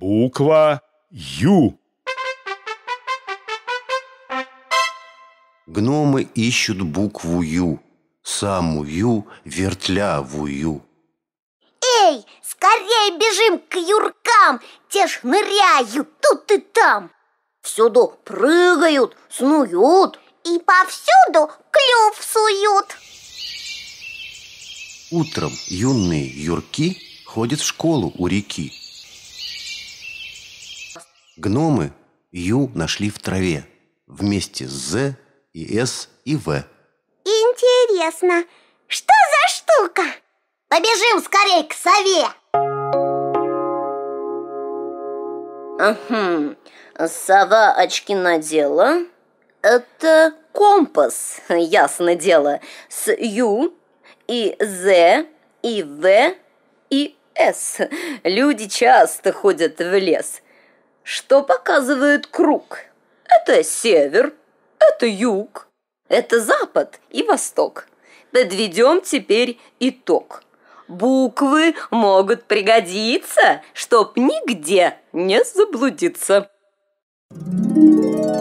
Буква Ю. Гномы ищут букву Ю, Саму Ю вертлявую. Эй, скорее бежим к юркам, те ж ныряют тут и там. Всюду прыгают, снуют и повсюду клюв суют. Утром юные юрки ходят в школу у реки. Гномы Ю нашли в траве вместе с З и С и В. Интересно, что за штука? Побежим скорее к сове! Ага. Сова очки надела. Это компас, ясно дело, с Ю и З и В и С. Люди часто ходят в лес – что показывает круг. Это север, это юг, это запад и восток. Подведем теперь итог. Буквы могут пригодиться, чтоб нигде не заблудиться. Thank you.